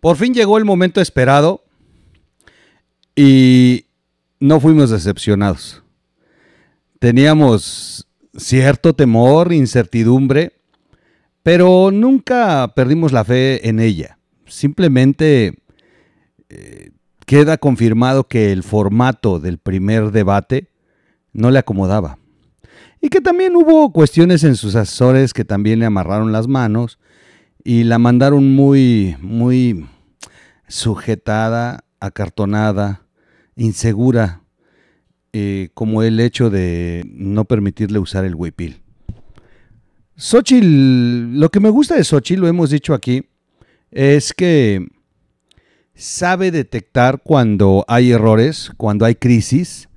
Por fin llegó el momento esperado y no fuimos decepcionados. Teníamos cierto temor, incertidumbre, pero nunca perdimos la fe en ella. Simplemente eh, queda confirmado que el formato del primer debate no le acomodaba. Y que también hubo cuestiones en sus asesores que también le amarraron las manos y la mandaron muy, muy sujetada, acartonada, insegura, eh, como el hecho de no permitirle usar el huipil. Xochitl, lo que me gusta de Xochitl, lo hemos dicho aquí, es que sabe detectar cuando hay errores, cuando hay crisis,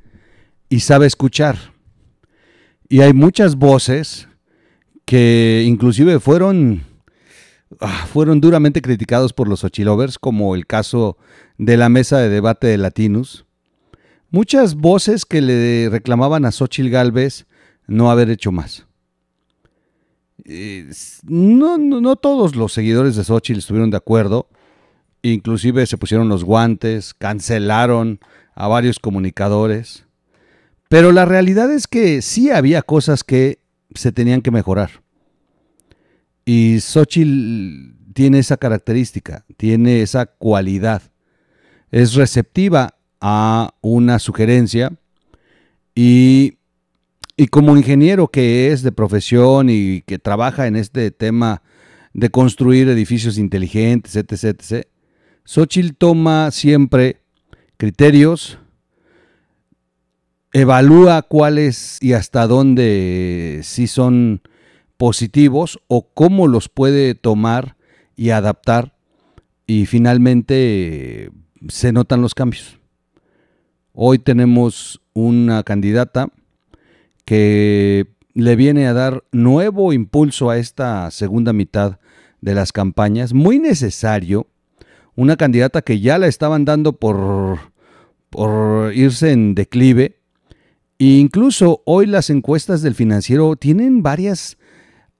y sabe escuchar. Y hay muchas voces que inclusive fueron Ah, fueron duramente criticados por los Xochilovers, como el caso de la mesa de debate de Latinus. Muchas voces que le reclamaban a Xochil Galvez no haber hecho más. Eh, no, no, todos los seguidores de Xochil estuvieron de acuerdo. Inclusive se pusieron los guantes, cancelaron a varios comunicadores. Pero la realidad es que sí había cosas que se tenían que mejorar. Y Xochitl tiene esa característica, tiene esa cualidad. Es receptiva a una sugerencia y, como ingeniero que es de profesión y que trabaja en este tema de construir edificios inteligentes, etc., etc., toma siempre criterios, evalúa cuáles y hasta dónde sí son positivos o cómo los puede tomar y adaptar y finalmente eh, se notan los cambios. Hoy tenemos una candidata que le viene a dar nuevo impulso a esta segunda mitad de las campañas, muy necesario, una candidata que ya la estaban dando por, por irse en declive, e incluso hoy las encuestas del financiero tienen varias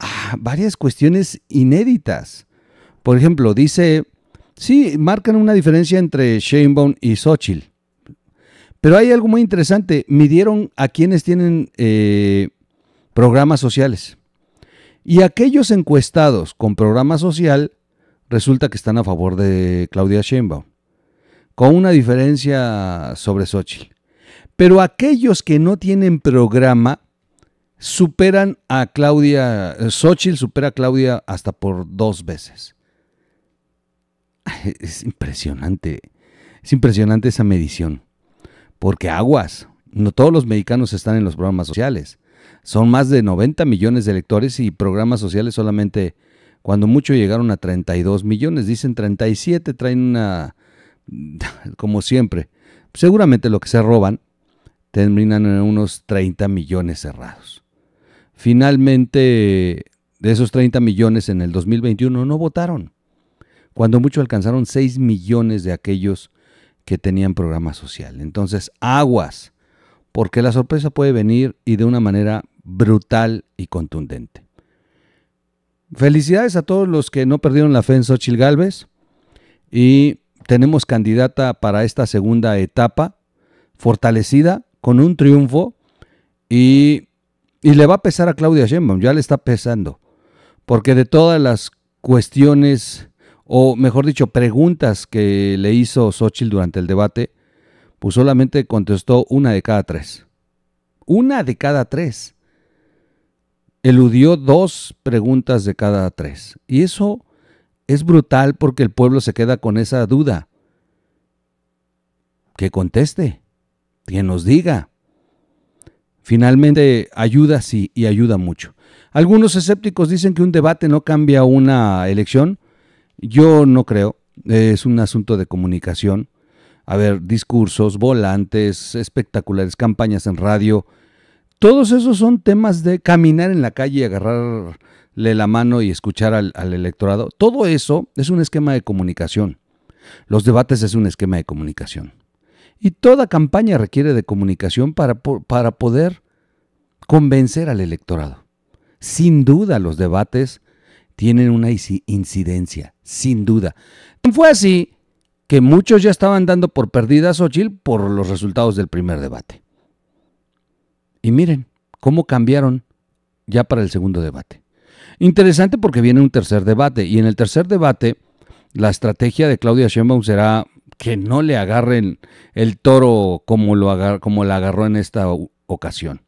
Ah, varias cuestiones inéditas. Por ejemplo, dice, sí, marcan una diferencia entre Sheinbaum y Xochitl. Pero hay algo muy interesante, midieron a quienes tienen eh, programas sociales. Y aquellos encuestados con programa social resulta que están a favor de Claudia Sheinbaum, con una diferencia sobre Xochitl. Pero aquellos que no tienen programa superan a Claudia, eh, Xochitl supera a Claudia hasta por dos veces. Es impresionante, es impresionante esa medición, porque aguas, no todos los mexicanos están en los programas sociales. Son más de 90 millones de electores y programas sociales solamente, cuando mucho llegaron a 32 millones, dicen 37, traen una, como siempre, seguramente lo que se roban terminan en unos 30 millones cerrados. Finalmente, de esos 30 millones en el 2021 no votaron. Cuando mucho alcanzaron 6 millones de aquellos que tenían programa social. Entonces, aguas, porque la sorpresa puede venir y de una manera brutal y contundente. Felicidades a todos los que no perdieron la fe en Xochil Gálvez. Y tenemos candidata para esta segunda etapa, fortalecida con un triunfo y y le va a pesar a Claudia Sheinbaum, ya le está pesando. Porque de todas las cuestiones, o mejor dicho, preguntas que le hizo Xochitl durante el debate, pues solamente contestó una de cada tres. Una de cada tres. Eludió dos preguntas de cada tres. Y eso es brutal porque el pueblo se queda con esa duda. Que conteste, que nos diga. Finalmente, ayuda sí y ayuda mucho. Algunos escépticos dicen que un debate no cambia una elección. Yo no creo. Es un asunto de comunicación. A ver, discursos, volantes, espectaculares, campañas en radio. Todos esos son temas de caminar en la calle y agarrarle la mano y escuchar al electorado. Todo eso es un esquema de comunicación. Los debates es un esquema de comunicación. Y toda campaña requiere de comunicación para, para poder convencer al electorado. Sin duda los debates tienen una incidencia, sin duda. Fue así que muchos ya estaban dando por perdidas a por los resultados del primer debate. Y miren cómo cambiaron ya para el segundo debate. Interesante porque viene un tercer debate y en el tercer debate la estrategia de Claudia Sheinbaum será que no le agarren el toro como lo como la agarró en esta ocasión.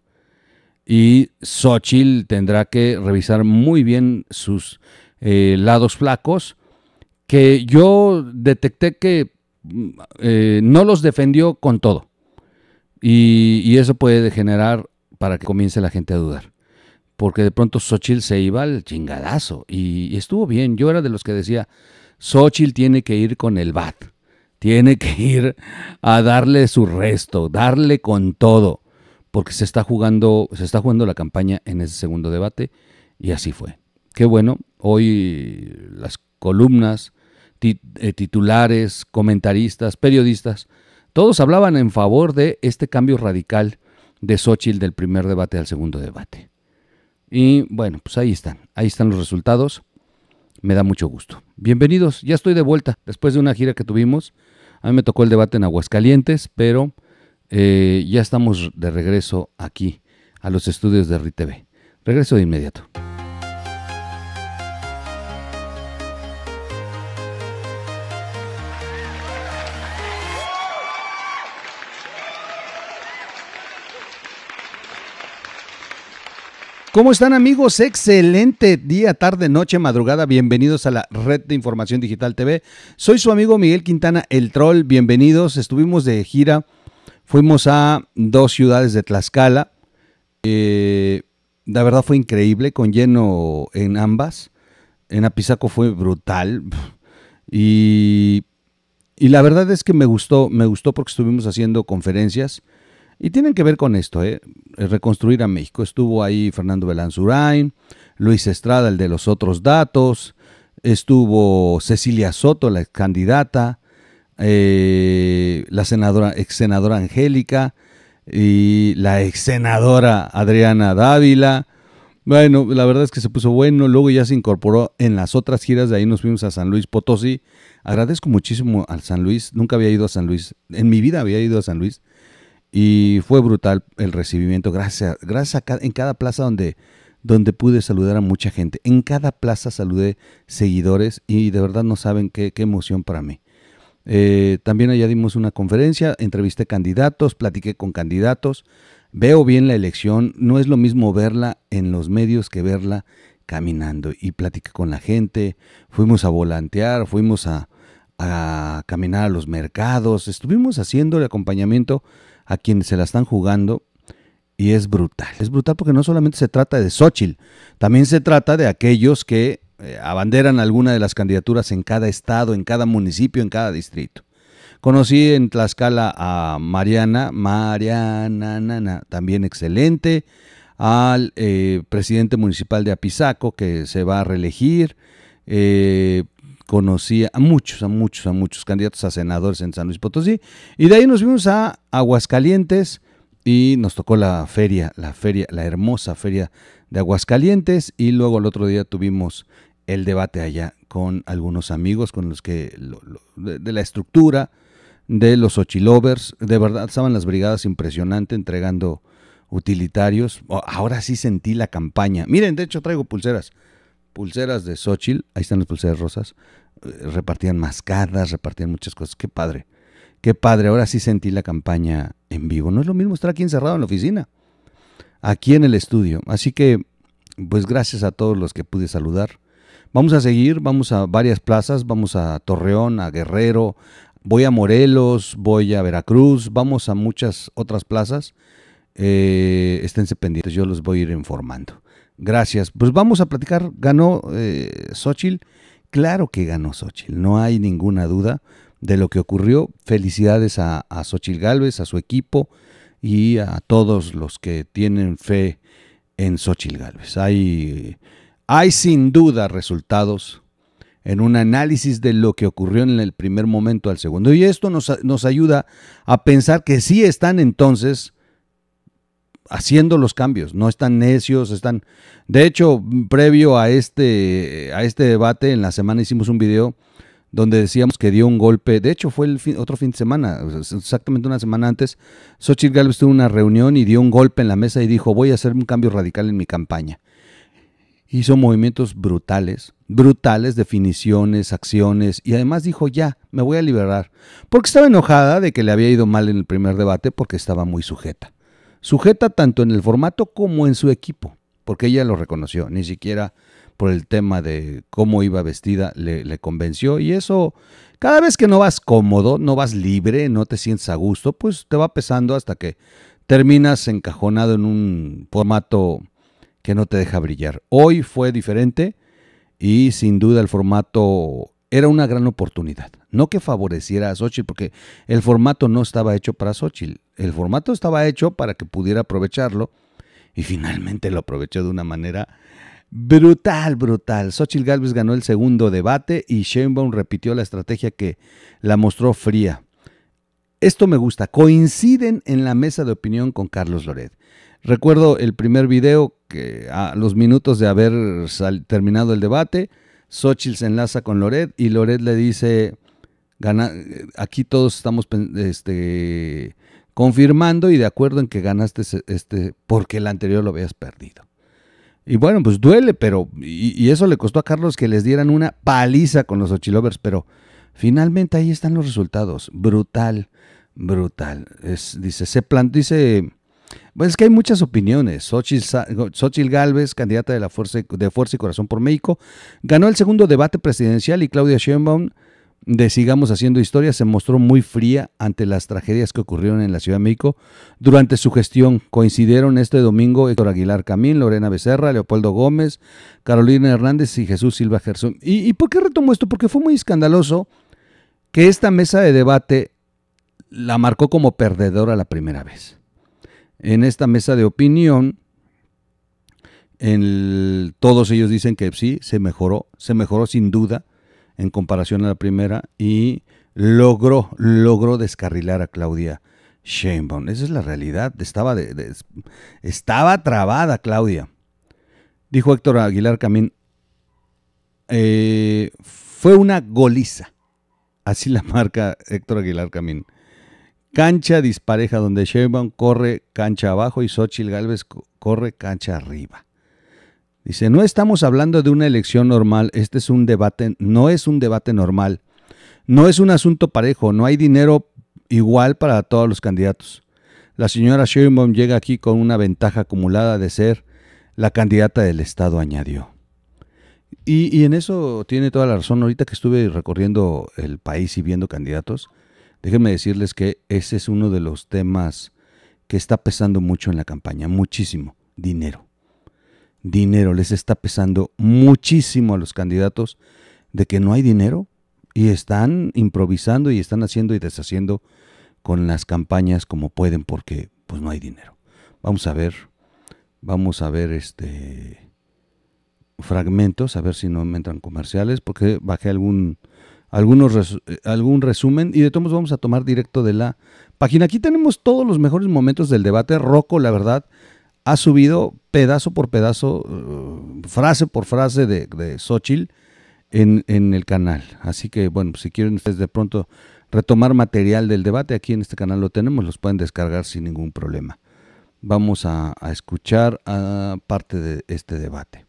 Y Xochitl tendrá que revisar muy bien sus eh, lados flacos, que yo detecté que mm, eh, no los defendió con todo. Y, eso puede degenerar para que comience la gente a dudar. Porque de pronto Xochitl se iba al chingadazo. Y, estuvo bien. Yo era de los que decía, Xochitl tiene que ir con el bat tiene que ir a darle su resto, darle con todo, porque se está jugando, se está jugando la campaña en ese segundo debate y así fue. Qué bueno, hoy las columnas, eh, titulares, comentaristas, periodistas, todos hablaban en favor de este cambio radical de Xochitl del primer debate al segundo debate. Y bueno, pues ahí están, ahí están los resultados. Me da mucho gusto. Bienvenidos, ya estoy de vuelta después de una gira que tuvimos a mí me tocó el debate en Aguascalientes, pero eh, ya estamos de regreso aquí, a los estudios de RITV. Regreso de inmediato. ¿Cómo están amigos? Excelente día, tarde, noche, madrugada. Bienvenidos a la Red de Información Digital TV. Soy su amigo Miguel Quintana, el troll. Bienvenidos. Estuvimos de gira. Fuimos a dos ciudades de Tlaxcala. Eh, la verdad fue increíble, con lleno en ambas. En Apizaco fue brutal. Y, y la verdad es que me gustó, me gustó porque estuvimos haciendo conferencias y tienen que ver con esto, ¿eh? Eh, reconstruir a México. Estuvo ahí Fernando Belanzurain, Luis Estrada, el de los otros datos, estuvo Cecilia Soto, la ex candidata, eh, la senadora, ex senadora Angélica y la ex senadora Adriana Dávila. Bueno, la verdad es que se puso bueno, luego ya se incorporó en las otras giras, de ahí nos fuimos a San Luis Potosí. Agradezco muchísimo al San Luis, nunca había ido a San Luis, en mi vida había ido a San Luis y fue brutal el recibimiento, gracias, gracias en cada plaza donde, donde pude saludar a mucha gente. En cada plaza saludé seguidores y de verdad no saben qué, emoción para mí. Eh, también allá dimos una conferencia, entrevisté candidatos, platiqué con candidatos. Veo bien la elección, no es lo mismo verla en los medios que verla caminando. Y platiqué con la gente, fuimos a volantear, fuimos a, a caminar a los mercados, estuvimos haciendo el acompañamiento a quienes se la están jugando y es brutal. Es brutal porque no solamente se trata de Xochitl, también se trata de aquellos que eh, abanderan alguna de las candidaturas en cada estado, en cada municipio, en cada distrito. Conocí en Tlaxcala a Mariana, Mariana, nana, también excelente, al eh, presidente municipal de Apizaco que se va a reelegir, eh, conocí a muchos, a muchos, a muchos candidatos a senadores en San Luis Potosí. Y de ahí nos fuimos a Aguascalientes y nos tocó la feria, la feria, la hermosa feria de Aguascalientes. Y luego el otro día tuvimos el debate allá con algunos amigos, con los que de, la estructura de los Ochilovers, de verdad estaban las brigadas impresionante entregando utilitarios. Oh, ahora sí sentí la campaña. Miren, de hecho traigo pulseras pulseras de Xochitl, ahí están las pulseras rosas, repartían mascadas, repartían muchas cosas. Qué padre, qué padre. Ahora sí sentí la campaña en vivo. No es lo mismo estar aquí encerrado en la oficina, aquí en el estudio. Así que, pues gracias a todos los que pude saludar. Vamos a seguir, vamos a varias plazas, vamos a Torreón, a Guerrero, voy a Morelos, voy a Veracruz, vamos a muchas otras plazas. Eh, esténse pendientes, yo los voy a ir informando. Gracias. Pues vamos a platicar. Ganó eh, Claro que ganó Xochitl, no hay ninguna duda de lo que ocurrió. Felicidades a, a Xochitl Galvez, a su equipo y a todos los que tienen fe en Xochitl Galvez. Hay, hay sin duda resultados en un análisis de lo que ocurrió en el primer momento al segundo. Y esto nos, nos ayuda a pensar que sí están entonces haciendo los cambios, no están necios, están... De hecho, previo a este, a este debate, en la semana hicimos un video donde decíamos que dio un golpe, de hecho fue el otro fin de semana, exactamente una semana antes, Xochitl Galvez tuvo una reunión y dio un golpe en la mesa y dijo, voy a hacer un cambio radical en mi campaña. Hizo movimientos brutales, brutales definiciones, acciones, y además dijo, ya, me voy a liberar, porque estaba enojada de que le había ido mal en el primer debate porque estaba muy sujeta sujeta tanto en el formato como en su equipo, porque ella lo reconoció, ni siquiera por el tema de cómo iba vestida le, convenció y eso, cada vez que no vas cómodo, no vas libre, no te sientes a gusto, pues te va pesando hasta que terminas encajonado en un formato que no te deja brillar. Hoy fue diferente y sin duda el formato era una gran oportunidad. No que favoreciera a Xochitl, porque el formato no estaba hecho para Xochitl el formato estaba hecho para que pudiera aprovecharlo y finalmente lo aprovechó de una manera brutal, brutal. Xochitl Galvez ganó el segundo debate y Sheinbaum repitió la estrategia que la mostró fría. Esto me gusta. Coinciden en la mesa de opinión con Carlos Loret. Recuerdo el primer video que a los minutos de haber terminado el debate, Xochitl se enlaza con Loret y Loret le dice, eh, aquí todos estamos este, confirmando y de acuerdo en que ganaste este porque el anterior lo habías perdido. Y bueno, pues duele, pero y, eso le costó a Carlos que les dieran una paliza con los Ochilovers, pero finalmente ahí están los resultados. Brutal, brutal. Es, dice, se plantó dice, pues es que hay muchas opiniones. Xochitl Galvez, candidata de, la fuerza, de Fuerza y Corazón por México, ganó el segundo debate presidencial y Claudia Sheinbaum de Sigamos Haciendo Historia se mostró muy fría ante las tragedias que ocurrieron en la Ciudad de México durante su gestión. Coincidieron este domingo Héctor Aguilar Camín, Lorena Becerra, Leopoldo Gómez, Carolina Hernández y Jesús Silva Gerson. ¿Y, por qué retomo esto? Porque fue muy escandaloso que esta mesa de debate la marcó como perdedora la primera vez. En esta mesa de opinión, en todos ellos dicen que sí, se mejoró, se mejoró sin duda en comparación a la primera y logró, logró descarrilar a Claudia Sheinbaum. Esa es la realidad. Estaba, estaba trabada Claudia. Dijo Héctor Aguilar Camín, eh, fue una goliza. Así la marca Héctor Aguilar Camín. Cancha dispareja donde Sheinbaum corre cancha abajo y Xochitl Galvez corre cancha arriba. Dice, no estamos hablando de una elección normal, este es un debate, no es un debate normal. No es un asunto parejo, no hay dinero igual para todos los candidatos. La señora Sherman llega aquí con una ventaja acumulada de ser la candidata del Estado, añadió. Y, y, en eso tiene toda la razón. Ahorita que estuve recorriendo el país y viendo candidatos, déjenme decirles que ese es uno de los temas que está pesando mucho en la campaña, muchísimo dinero dinero. Les está pesando muchísimo a los candidatos de que no hay dinero y están improvisando y están haciendo y deshaciendo con las campañas como pueden porque pues no hay dinero. Vamos a ver, vamos a ver este fragmentos, a ver si no me entran comerciales porque bajé algún algunos eh, algún resumen y de todos vamos a tomar directo de la página. Aquí tenemos todos los mejores momentos del debate. roco la verdad, ha subido pedazo por pedazo, eh, frase por frase de, de Xochitl en, el canal. Así que, bueno, si quieren ustedes de pronto retomar material del debate, aquí en este canal lo tenemos, los pueden descargar sin ningún problema. Vamos a, a escuchar a parte de este debate.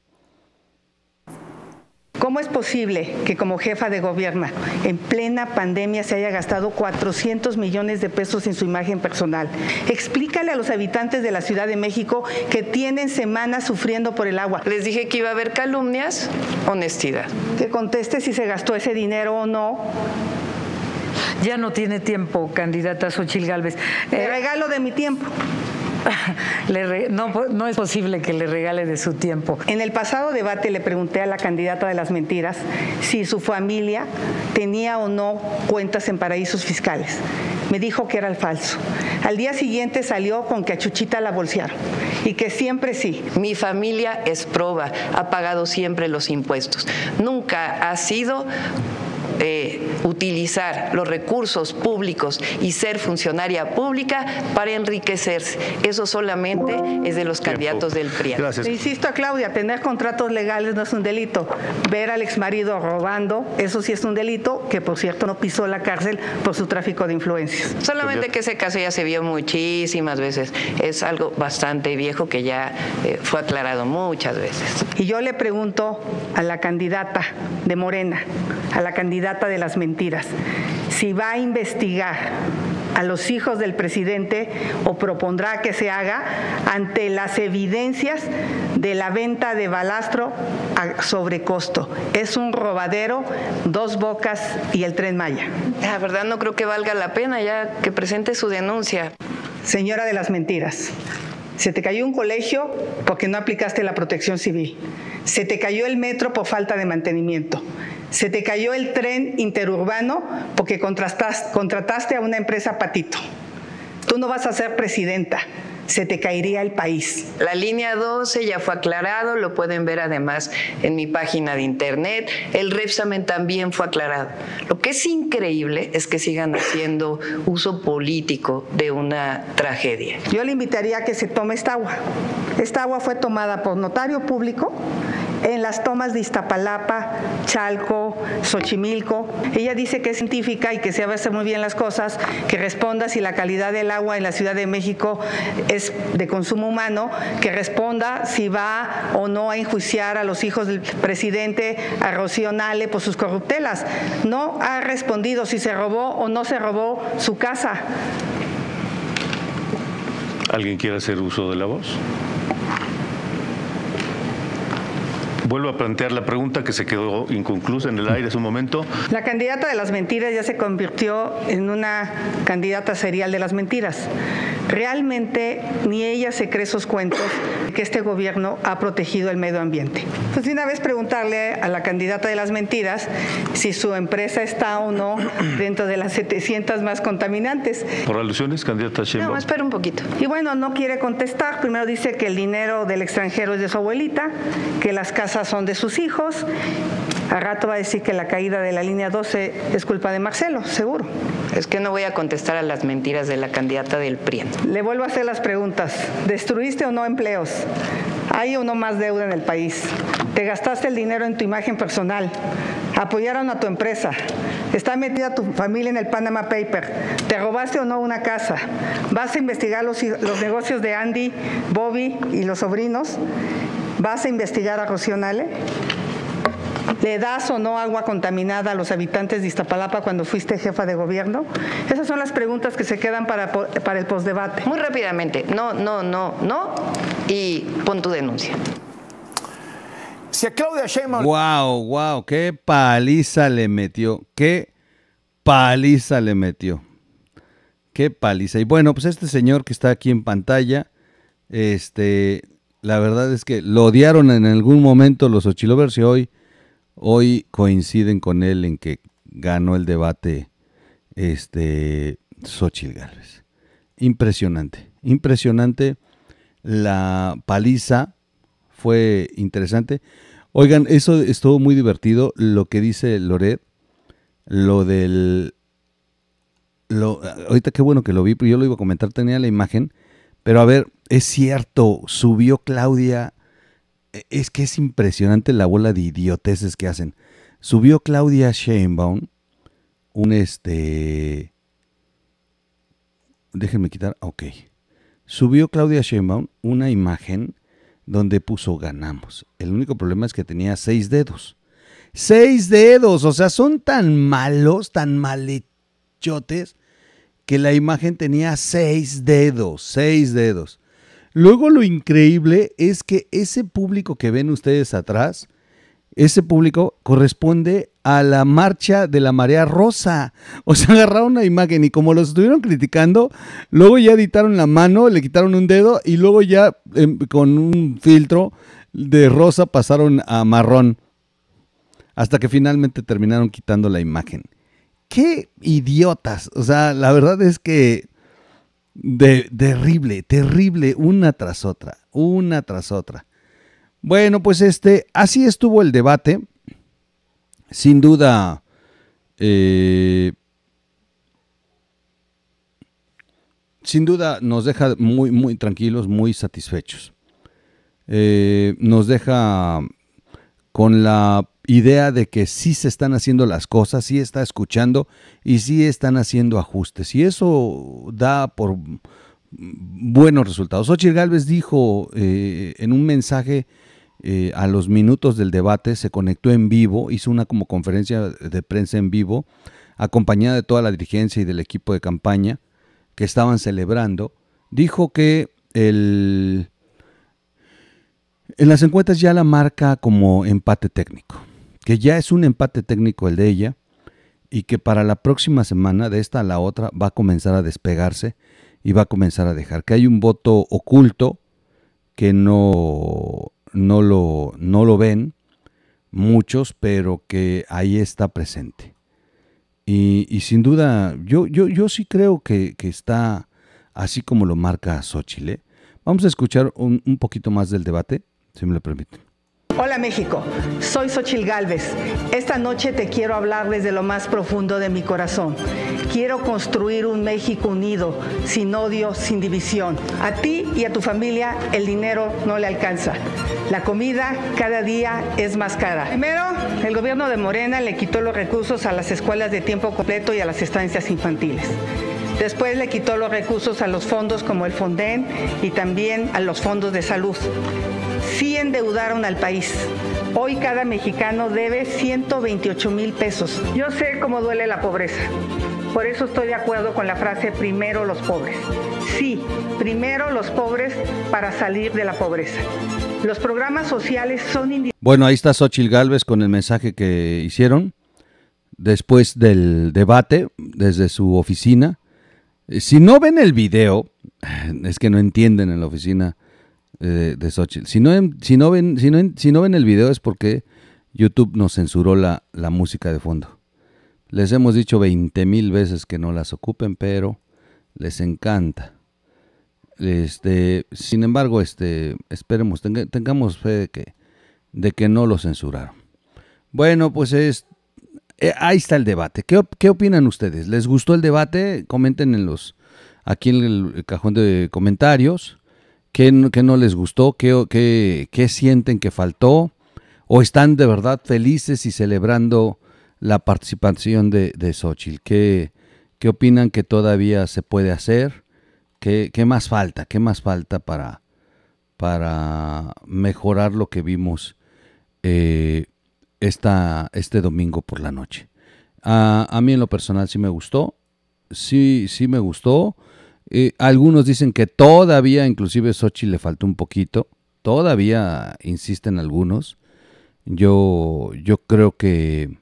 ¿Cómo es posible que como jefa de gobierno en plena pandemia se haya gastado 400 millones de pesos en su imagen personal? Explícale a los habitantes de la Ciudad de México que tienen semanas sufriendo por el agua. Les dije que iba a haber calumnias, honestidad. Que conteste si se gastó ese dinero o no. Ya no tiene tiempo, candidata Xochil Gálvez. Eh, regalo de mi tiempo. no, es posible que le regale de su tiempo. En el pasado debate le pregunté a la candidata de las mentiras si su familia tenía o no cuentas en paraísos fiscales. Me dijo que era el falso. Al día siguiente salió con que a Chuchita la bolsearon y que siempre sí. Mi familia es proba, ha pagado siempre los impuestos. Nunca ha sido utilizar los recursos públicos y ser funcionaria pública para enriquecerse. Eso solamente es de los candidatos del PRI. Gracias. Insisto, Claudia, tener contratos legales no es un delito. Ver al marido robando, eso sí es un delito, que por cierto no pisó la cárcel por su tráfico de influencias. Solamente que ese caso ya se vio muchísimas veces. Es algo bastante viejo que ya eh, fue aclarado muchas veces. Y yo le pregunto a la candidata de Morena, a la candidata de las mentiras, si va a investigar a los hijos del presidente o propondrá que se haga ante las evidencias de la venta de balastro a costo. Es un robadero, dos bocas y el tren Maya. La verdad no creo que valga la pena ya que presente su denuncia. Señora de las mentiras, se te cayó un colegio porque no aplicaste la protección civil. Se te cayó el metro por falta de mantenimiento. Se te cayó el tren interurbano porque contrataste a una empresa patito. Tú no vas a ser presidenta se te caería el país. La línea 12 ya fue aclarado, lo pueden ver además en mi página de internet. El Repsamen también fue aclarado. Lo que es increíble es que sigan haciendo uso político de una tragedia. Yo le invitaría a que se tome esta agua. Esta agua fue tomada por notario público en las tomas de Iztapalapa, Chalco, Xochimilco. Ella dice que es científica y que sabe hacer muy bien las cosas, que responda si la calidad del agua en la Ciudad de México es de consumo humano, que responda si va o no a enjuiciar a los hijos del presidente, a Rocío Nale, por sus corruptelas. No ha respondido si se robó o no se robó su casa. ¿Alguien quiere hacer uso de la voz? Vuelvo a plantear la pregunta que se quedó inconclusa en el aire hace un momento. La candidata de las mentiras ya se convirtió en una candidata serial de las mentiras. Realmente ni ella se cree sus cuentos, que este gobierno ha protegido el medio ambiente. Pues una vez preguntarle a la candidata de las mentiras si su empresa está o no dentro de las 700 más contaminantes. Por alusiones, candidata Sheinbaum. No, espera un poquito. Y bueno, no quiere contestar. Primero dice que el dinero del extranjero es de su abuelita, que las casas son de sus hijos. A rato va a decir que la caída de la línea 12 es culpa de Marcelo, seguro. Es que no voy a contestar a las mentiras de la candidata del PRI. Le vuelvo a hacer las preguntas. ¿Destruiste o no empleos? hay o no más deuda en el país. Te gastaste el dinero en tu imagen personal. Apoyaron a tu empresa. Está metida tu familia en el Panama Paper. ¿Te robaste o no una casa? ¿Vas a investigar los, negocios de Andy, Bobby y los sobrinos? ¿Vas a investigar a Rocío Nale? ¿Le das o no agua contaminada a los habitantes de Iztapalapa cuando fuiste jefa de gobierno? Esas son las preguntas que se quedan para, para el postdebate. Muy rápidamente, no, no, no, no, y pon tu denuncia. Si a Claudia Sheinbaum... Wow, wow, qué paliza le metió, qué paliza le metió. Qué paliza. Y bueno, pues este señor que está aquí en pantalla, este, la verdad es que lo odiaron en algún momento los Ochilovers y hoy Hoy coinciden con él en que ganó el debate este Xochitl Gálvez. Impresionante, impresionante la paliza fue interesante. Oigan, eso estuvo muy divertido lo que dice Loret, lo del lo, ahorita qué bueno que lo vi, yo lo iba a comentar, tenía la imagen, pero a ver, es cierto, subió Claudia es que es impresionante la bola de idioteces que hacen. Subió Claudia Sheinbaum un este... Déjenme quitar, ok. Subió Claudia Sheinbaum una imagen donde puso ganamos. El único problema es que tenía seis dedos. Seis dedos, o sea, son tan malos, tan malechotes, que la imagen tenía seis dedos, seis dedos. Luego lo increíble es que ese público que ven ustedes atrás, ese público corresponde a la marcha de la marea rosa. O sea, agarraron una imagen y como los estuvieron criticando, luego ya editaron la mano, le quitaron un dedo y luego ya em, con un filtro de rosa pasaron a marrón. Hasta que finalmente terminaron quitando la imagen. ¡Qué idiotas! O sea, la verdad es que de, terrible, terrible, una tras otra, una tras otra. Bueno, pues este, así estuvo el debate. Sin duda, eh, sin duda nos deja muy, muy tranquilos, muy satisfechos. Eh, nos deja con la idea de que sí se están haciendo las cosas, sí está escuchando y sí están haciendo ajustes. Y eso da por buenos resultados. Ochir Gálvez dijo eh, en un mensaje eh, a los minutos del debate, se conectó en vivo, hizo una como conferencia de prensa en vivo, acompañada de toda la dirigencia y del equipo de campaña que estaban celebrando. Dijo que el, en las encuestas ya la marca como empate técnico que ya es un empate técnico el de ella y que para la próxima semana, de esta a la otra, va a comenzar a despegarse y va a comenzar a dejar. Que hay un voto oculto que no, no, lo, no lo ven muchos, pero que ahí está presente. Y, sin duda, yo, yo, yo sí creo que, está así como lo marca Sóchile ¿eh? Vamos a escuchar un, un poquito más del debate, si me lo permiten. Hola México, soy Xochil Gálvez. Esta noche te quiero hablar desde lo más profundo de mi corazón. Quiero construir un México unido, sin odio, sin división. A ti y a tu familia el dinero no le alcanza. La comida cada día es más cara. Primero, el gobierno de Morena le quitó los recursos a las escuelas de tiempo completo y a las estancias infantiles. Después le quitó los recursos a los fondos como el Fonden y también a los fondos de salud sí endeudaron al país. Hoy cada mexicano debe 128 mil pesos. Yo sé cómo duele la pobreza. Por eso estoy de acuerdo con la frase primero los pobres. Sí, primero los pobres para salir de la pobreza. Los programas sociales son... Bueno, ahí está Xochil Gálvez con el mensaje que hicieron después del debate desde su oficina. Si no ven el video, es que no entienden en la oficina de, Si no, si, no ven, si no ven el video es porque YouTube nos censuró la, música de fondo. Les hemos dicho 20 mil veces que no las ocupen, pero les encanta. Este, sin embargo, este, esperemos, tengamos fe de que, de que no lo censuraron. Bueno, pues es, eh, ahí está el debate. ¿Qué, opinan ustedes? ¿Les gustó el debate? Comenten en los, aquí en el cajón de comentarios. ¿Qué, no les gustó? ¿Qué, sienten que faltó? ¿O están de verdad felices y celebrando la participación de, de Xochitl? ¿Qué, opinan que todavía se puede hacer? ¿Qué, más falta? ¿Qué más falta para, para mejorar lo que vimos eh, esta, este domingo por la noche? A, a, mí en lo personal sí me gustó. Sí, sí me gustó. Eh, algunos dicen que todavía, inclusive Sochi le faltó un poquito. Todavía insisten algunos. Yo, yo creo que.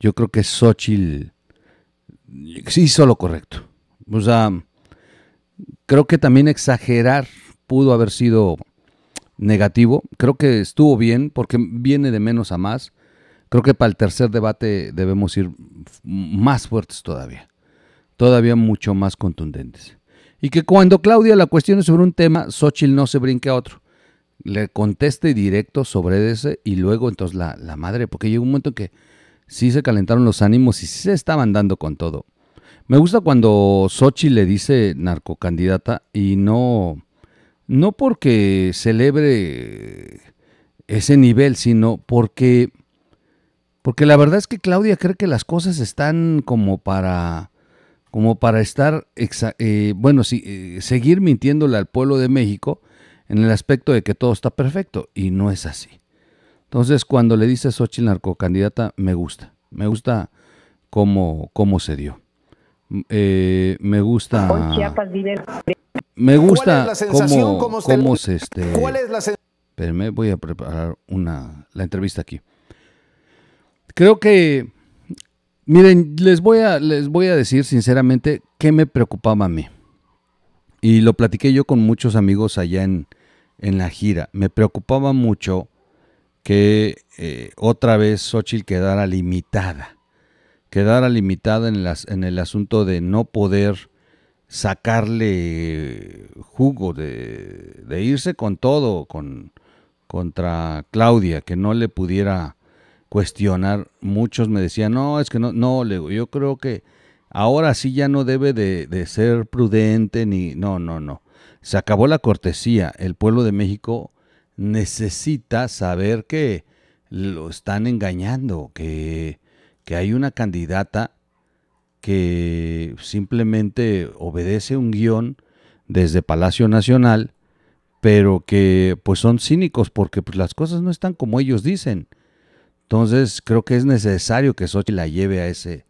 Yo creo que hizo lo correcto. O sea, creo que también exagerar pudo haber sido negativo. Creo que estuvo bien porque viene de menos a más. Creo que para el tercer debate debemos ir más fuertes todavía todavía mucho más contundentes. Y que cuando Claudia la cuestione sobre un tema, Xochitl no se brinque a otro. Le conteste directo sobre ese y luego entonces la, madre, porque llegó un momento que sí se calentaron los ánimos y sí se estaban dando con todo. Me gusta cuando Sochi le dice narcocandidata y no, no porque celebre ese nivel, sino porque, porque la verdad es que Claudia cree que las cosas están como para como para estar, eh, bueno, sí, eh, seguir mintiéndole al pueblo de México en el aspecto de que todo está perfecto, y no es así. Entonces, cuando le dice Xochitl narcocandidata, me gusta, me gusta cómo, cómo se dio. Eh, me gusta... Me gusta ¿Cuál es la sensación? cómo, se... Este, ¿Cuál es la voy a preparar una, la entrevista aquí. Creo que Miren, les voy, a, les voy a decir sinceramente qué me preocupaba a mí. Y lo platiqué yo con muchos amigos allá en, en la gira. Me preocupaba mucho que eh, otra vez Xochitl quedara limitada. Quedara limitada en, las, en el asunto de no poder sacarle jugo, de, de irse con todo, con, contra Claudia, que no le pudiera cuestionar. Muchos me decían, no, es que no, no, le yo creo que ahora sí ya no debe de, ser prudente ni, no, no, no. Se acabó la cortesía. El pueblo de México necesita saber que lo están engañando, que, que hay una candidata que simplemente obedece un guión desde Palacio Nacional, pero que pues son cínicos porque pues, las cosas no están como ellos dicen. Entonces creo que es necesario que Sochi la lleve a ese,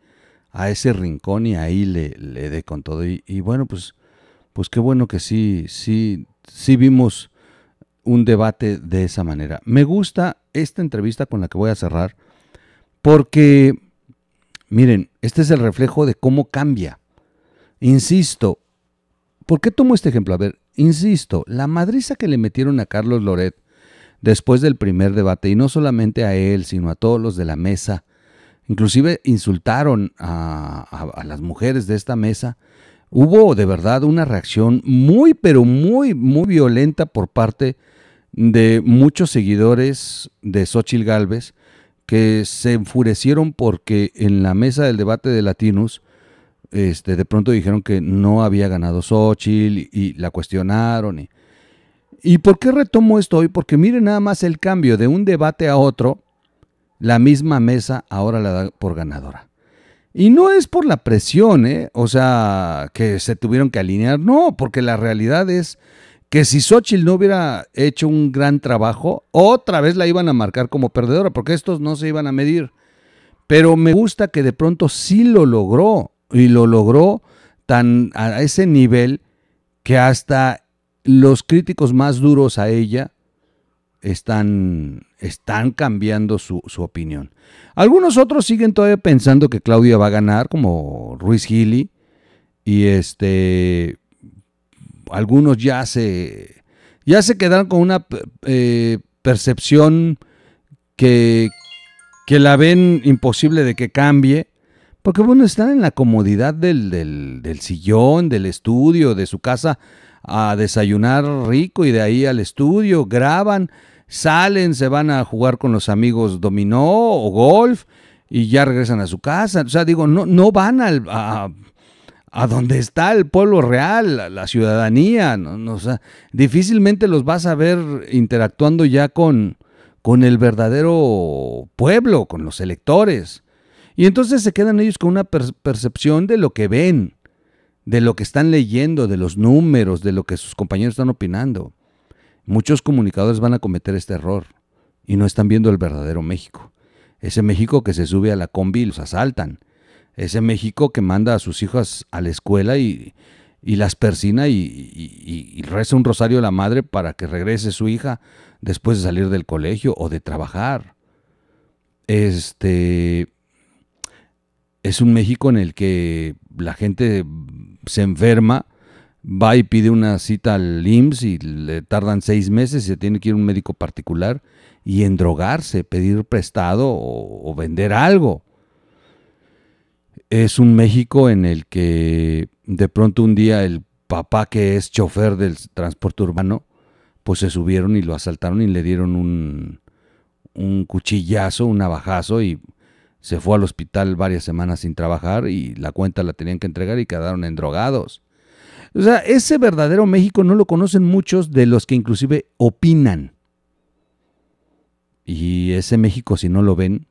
a ese rincón y ahí le, le dé con todo. Y, bueno, pues, pues qué bueno que sí, sí, sí vimos un debate de esa manera. Me gusta esta entrevista con la que voy a cerrar porque, miren, este es el reflejo de cómo cambia. Insisto, ¿por qué tomo este ejemplo? A ver, insisto, la madriza que le metieron a Carlos Loret después del primer debate, y no solamente a él, sino a todos los de la mesa. Inclusive insultaron a, las mujeres de esta mesa. Hubo de verdad una reacción muy, pero muy, muy violenta por parte de muchos seguidores de Xochitl Galvez que se enfurecieron porque en la mesa del debate de Latinos este, de pronto dijeron que no había ganado Xochitl y, y la cuestionaron. Y, ¿Y por qué retomo esto hoy? Porque miren nada más el cambio de un debate a otro, la misma mesa ahora la da por ganadora. Y no es por la presión, ¿eh? o sea, que se tuvieron que alinear, no, porque la realidad es que si Xochitl no hubiera hecho un gran trabajo, otra vez la iban a marcar como perdedora, porque estos no se iban a medir. Pero me gusta que de pronto sí lo logró, y lo logró tan a ese nivel que hasta los críticos más duros a ella están, están cambiando su, su, opinión. Algunos otros siguen todavía pensando que Claudia va a ganar, como Ruiz Gili, y este, algunos ya se, ya se quedaron con una eh, percepción que, que la ven imposible de que cambie. Porque bueno, están en la comodidad del sillón, del estudio, de su casa, a desayunar rico y de ahí al estudio, graban, salen, se van a jugar con los amigos dominó o golf y ya regresan a su casa. O sea, digo, no, no van al, a, donde está el pueblo real, la, ciudadanía. No, difícilmente los vas a ver interactuando ya con, con el verdadero pueblo, con los electores. Y entonces se quedan ellos con una percepción de lo que ven de lo que están leyendo, de los números, de lo que sus compañeros están opinando. Muchos comunicadores van a cometer este error y no están viendo el verdadero México. Ese México que se sube a la combi y los asaltan. Ese México que manda a sus hijas a la escuela y, las persina y, y, reza un rosario a la madre para que regrese su hija después de salir del colegio o de trabajar. Este es un México en el que la gente se enferma, va y pide una cita al IMSS y le tardan seis meses, se tiene que ir a un médico particular y endrogarse, pedir prestado o, vender algo. Es un México en el que de pronto un día el papá que es chofer del transporte urbano, pues se subieron y lo asaltaron y le dieron un, un cuchillazo, un navajazo y se fue al hospital varias semanas sin trabajar y la cuenta la tenían que entregar y quedaron en drogados. O sea, ese verdadero México no lo conocen muchos de los que inclusive opinan. Y ese México, si no lo ven,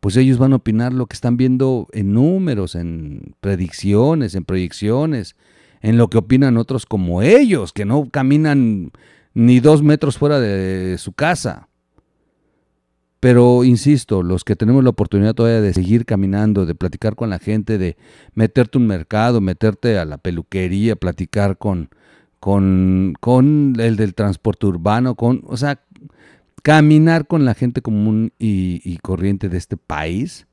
pues ellos van a opinar lo que están viendo en números, en predicciones, en proyecciones, en lo que opinan otros como ellos, que no caminan ni dos metros fuera de su casa. Pero insisto, los que tenemos la oportunidad todavía de seguir caminando, de platicar con la gente, de meterte a un mercado, meterte a la peluquería, platicar con, con, el del transporte urbano, con, o sea, caminar con la gente común y, y corriente de este país,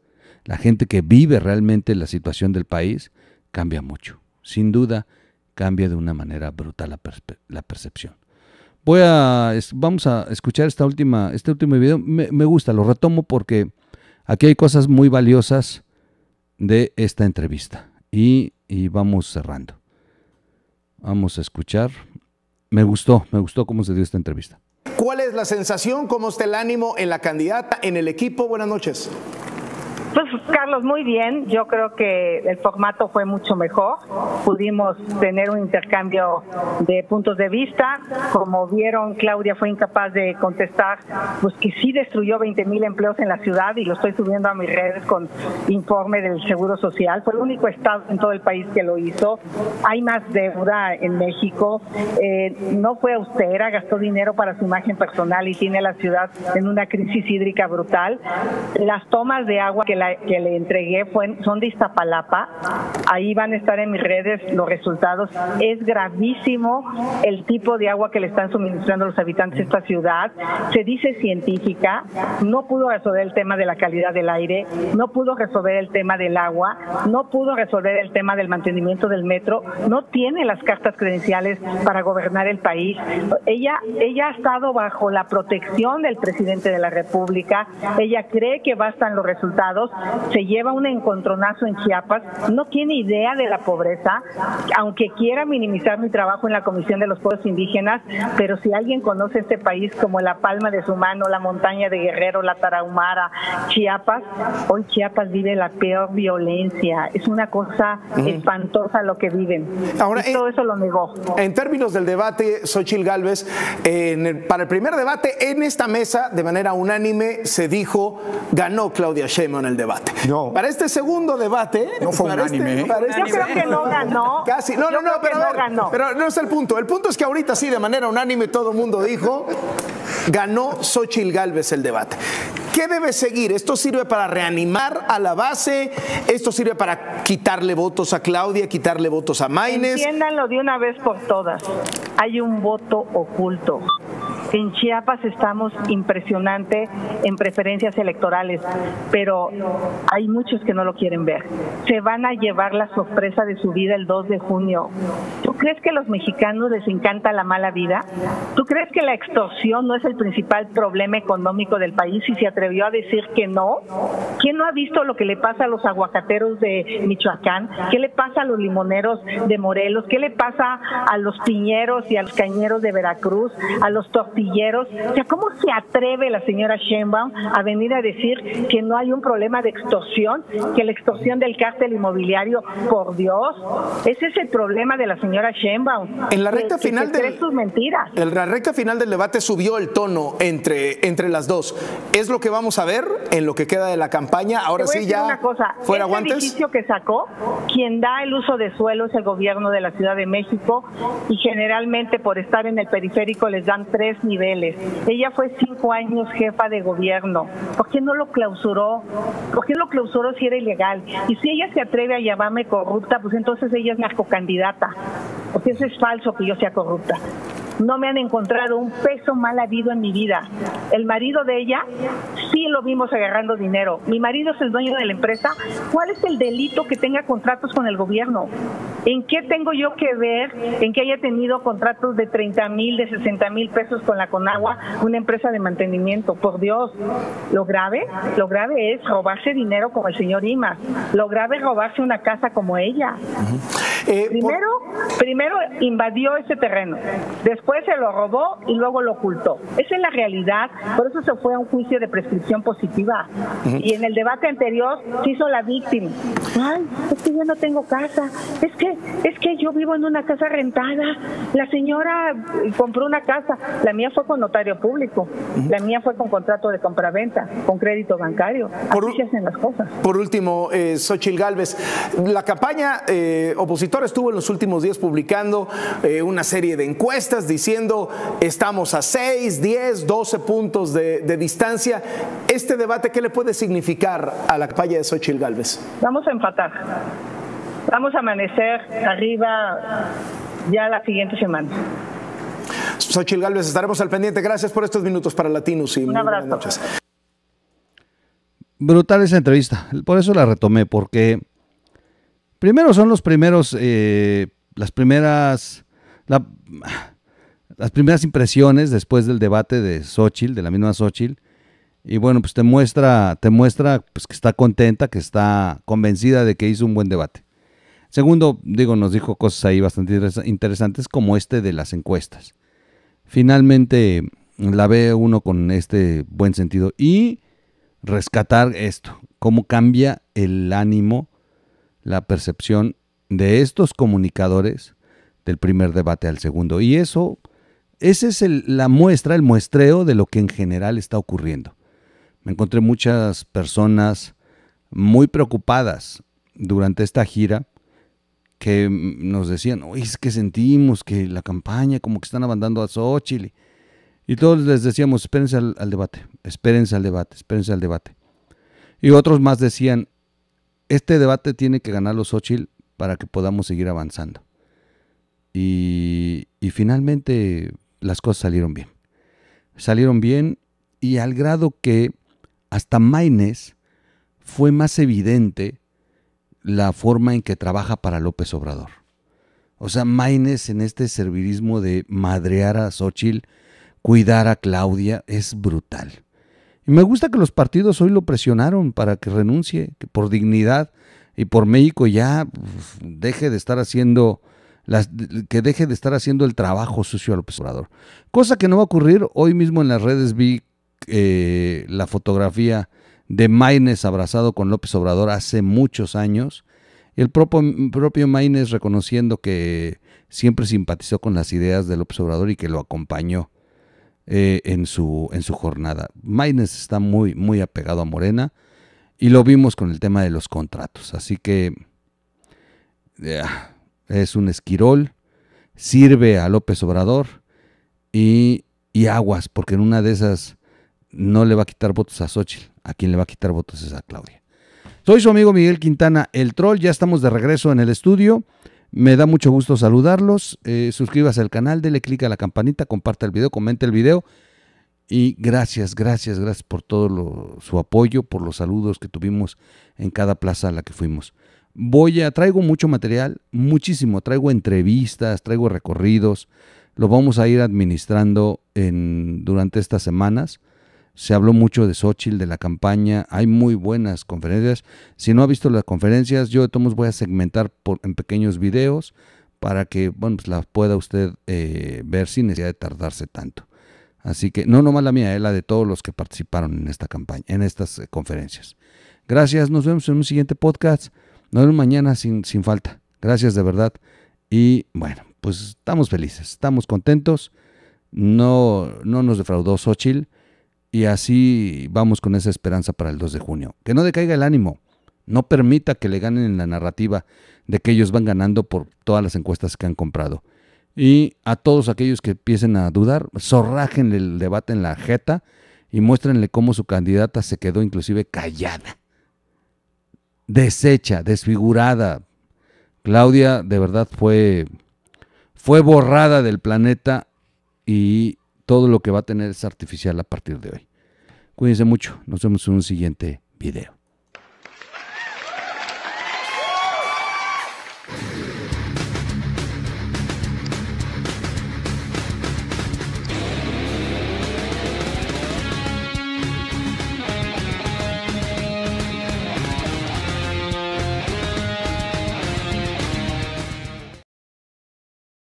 la gente que vive realmente la situación del país, cambia mucho. Sin duda, cambia de una manera brutal la, percepción. Voy a, vamos a escuchar esta última, este último video. Me, gusta, lo retomo porque aquí hay cosas muy valiosas de esta entrevista. Y, y vamos cerrando. Vamos a escuchar. Me gustó, me gustó cómo se dio esta entrevista. ¿Cuál es la sensación? ¿Cómo está el ánimo en la candidata, en el equipo? Buenas noches. Pues Carlos, muy bien. Yo creo que el formato fue mucho mejor. Pudimos tener un intercambio de puntos de vista. Como vieron, Claudia fue incapaz de contestar, pues que sí destruyó 20 mil empleos en la ciudad y lo estoy subiendo a mis redes con informe del Seguro Social. Fue el único estado en todo el país que lo hizo. Hay más deuda en México. Eh, no fue austera, gastó dinero para su imagen personal y tiene la ciudad en una crisis hídrica brutal. Las tomas de agua que la que le entregué son de Iztapalapa. Ahí van a estar en mis redes los resultados. Es gravísimo el tipo de agua que le están suministrando los habitantes de esta ciudad. Se dice científica, no pudo resolver el tema de la calidad del aire, no pudo resolver el tema del agua, no pudo resolver el tema del mantenimiento del metro, no tiene las cartas credenciales para gobernar el país. Ella, ella ha estado bajo la protección del presidente de la República, ella cree que bastan los resultados se lleva un encontronazo en Chiapas, no tiene idea de la pobreza, aunque quiera minimizar mi trabajo en la Comisión de los Pueblos Indígenas, pero si alguien conoce este país como la palma de su mano, la montaña de Guerrero, la Tarahumara, Chiapas, hoy Chiapas vive la peor violencia, es una cosa espantosa lo que viven. todo eh, eso lo negó. En términos del debate, Xochil Galvez para el primer debate en esta mesa, de manera unánime, se dijo, ganó Claudia Sheinbaum el debate debate. Para este segundo debate. No fue este unánime. ¿eh? Este yo creo que no ganó. Casi. No, no, no, pero, no pero no es el punto. El punto es que ahorita sí, de manera unánime, todo el mundo dijo: ganó Xochitl Galvez el debate. ¿Qué debe seguir? ¿Esto sirve para reanimar a la base? ¿Esto sirve para quitarle votos a Claudia, quitarle votos a Maines? Entiéndanlo de una vez por todas. Hay un voto oculto. En Chiapas estamos impresionante en preferencias electorales, pero hay muchos que no lo quieren ver. Se van a llevar la sorpresa de su vida el 2 de junio. ¿Tú crees que a los mexicanos les encanta la mala vida? ¿Tú crees que la extorsión no es el principal problema económico del país y se atrevió a decir que no? ¿Quién no ha visto lo que le pasa a los aguacateros de Michoacán? ¿Qué le pasa a los limoneros de Morelos? ¿Qué le pasa a los piñeros y a los cañeros de Veracruz? ¿A los o sea, ¿cómo se atreve la señora Sheinbaum a venir a decir que no hay un problema de extorsión, que la extorsión del cártel inmobiliario, por Dios, ese es el problema de la señora Sheinbaum. En la recta final del, sus mentiras. En la recta final del debate subió el tono entre, entre las dos. ¿Es lo que vamos a ver en lo que queda de la campaña? Ahora sí ya cosa. fuera guantes. El edificio que sacó, quien da el uso de suelo es el gobierno de la Ciudad de México y generalmente por estar en el periférico les dan tres niveles. Ella fue cinco años jefa de gobierno. ¿Por qué no lo clausuró? ¿Por qué lo clausuró si era ilegal? Y si ella se atreve a llamarme corrupta, pues entonces ella es cocandidata, Porque eso es falso que yo sea corrupta no me han encontrado un peso mal habido en mi vida. El marido de ella sí lo vimos agarrando dinero. Mi marido es el dueño de la empresa. ¿Cuál es el delito que tenga contratos con el gobierno? ¿En qué tengo yo que ver en que haya tenido contratos de 30 mil, de 60 mil pesos con la Conagua, una empresa de mantenimiento? Por Dios, lo grave, lo grave es robarse dinero como el señor Imas. Lo grave es robarse una casa como ella. Eh, primero, primero invadió ese terreno. Después después se lo robó y luego lo ocultó. Esa es la realidad, por eso se fue a un juicio de prescripción positiva. Y en el debate anterior se hizo la víctima. Ay, es que yo no tengo casa, es que, es que yo vivo en una casa rentada, la señora eh, compró una casa, la mía fue con notario público, la mía fue con contrato de compraventa, con crédito bancario. Por, Así se hacen las cosas. Por último, eh, Xochil Gálvez, la campaña eh, opositora estuvo en los últimos días publicando eh, una serie de encuestas, diciendo estamos a 6, 10, 12 puntos de, distancia. ¿Este debate qué le puede significar a la campaña de Xochitl Galvez? Vamos a empatar. Vamos a amanecer arriba ya la siguiente semana. Xochitl Galvez, estaremos al pendiente. Gracias por estos minutos para Latinos y buenas noches. Brutal esa entrevista, por eso la retomé, porque primero son los primeros, eh, las primeras, las primeras impresiones después del debate de Xochitl, de la misma Xochitl, y bueno, pues te muestra, te muestra pues, que está contenta, que está convencida de que hizo un buen debate. Segundo, digo, nos dijo cosas ahí bastante interesantes como este de las encuestas. Finalmente, la ve uno con este buen sentido. Y rescatar esto, cómo cambia el ánimo, la percepción de estos comunicadores del primer debate al segundo. Y eso, esa es la muestra, el muestreo de lo que en general está ocurriendo. Me encontré muchas personas muy preocupadas durante esta gira que nos decían, uy es que sentimos que la campaña como que están abandonando a Xochitl. Y todos les decíamos, espérense al, debate, espérense al debate, espérense al debate. Y otros más decían, este debate tiene que ganar los Xochitl para que podamos seguir avanzando. Y, y finalmente las cosas salieron bien. Salieron bien y al grado que hasta Maines fue más evidente la forma en que trabaja para López Obrador. O sea, Maines en este servidismo de madrear a Xochitl, cuidar a Claudia, es brutal. Y me gusta que los partidos hoy lo presionaron para que renuncie, que por dignidad y por México ya deje de estar haciendo que deje de estar haciendo el trabajo sucio a López Obrador, Cosa que no va a ocurrir. Hoy mismo en las redes vi eh, la fotografía de Maines abrazado con López Obrador hace muchos años. El propio, propio reconociendo que siempre simpatizó con las ideas de López Obrador y que lo acompañó eh, en, su, en su jornada. Maines está muy, muy apegado a Morena y lo vimos con el tema de los contratos. Así que... Eh, es un esquirol, sirve a López Obrador y, aguas, porque en una de esas no le va a quitar votos a Xochitl, a quien le va a quitar votos es a Claudia. Soy su amigo Miguel Quintana, el troll, ya estamos de regreso en el estudio. Me da mucho gusto saludarlos. Eh, suscríbase al canal, dele clic a la campanita, comparte el video, comente el video. Y gracias, gracias, gracias por todo su apoyo, por los saludos que tuvimos en cada plaza a la que fuimos voy a, traigo mucho material, muchísimo, traigo entrevistas, traigo recorridos, lo vamos a ir administrando en, durante estas semanas. Se habló mucho de Xochitl, de la campaña, hay muy buenas conferencias. Si no ha visto las conferencias, yo de todos voy a segmentar en pequeños videos para que bueno, pues, las pueda usted eh, ver sin necesidad de tardarse tanto. Así que no nomás la mía, es eh, la de todos los que participaron en esta campaña, en estas eh, conferencias. Gracias, nos vemos en un siguiente podcast. Nos vemos mañana sin, falta. Gracias de verdad. Y bueno, pues estamos felices, estamos contentos. No, no nos defraudó Xochitl. Y así vamos con esa esperanza para el 2 de junio. Que no decaiga el ánimo. No permita que le ganen en la narrativa de que ellos van ganando por todas las encuestas que han comprado. Y a todos aquellos que empiecen a dudar, zorrajen el debate en la jeta y muéstrenle cómo su candidata se quedó inclusive callada deshecha, desfigurada. Claudia de verdad fue, fue borrada del planeta y todo lo que va a tener es artificial a partir de hoy. Cuídense mucho, nos vemos en un siguiente video.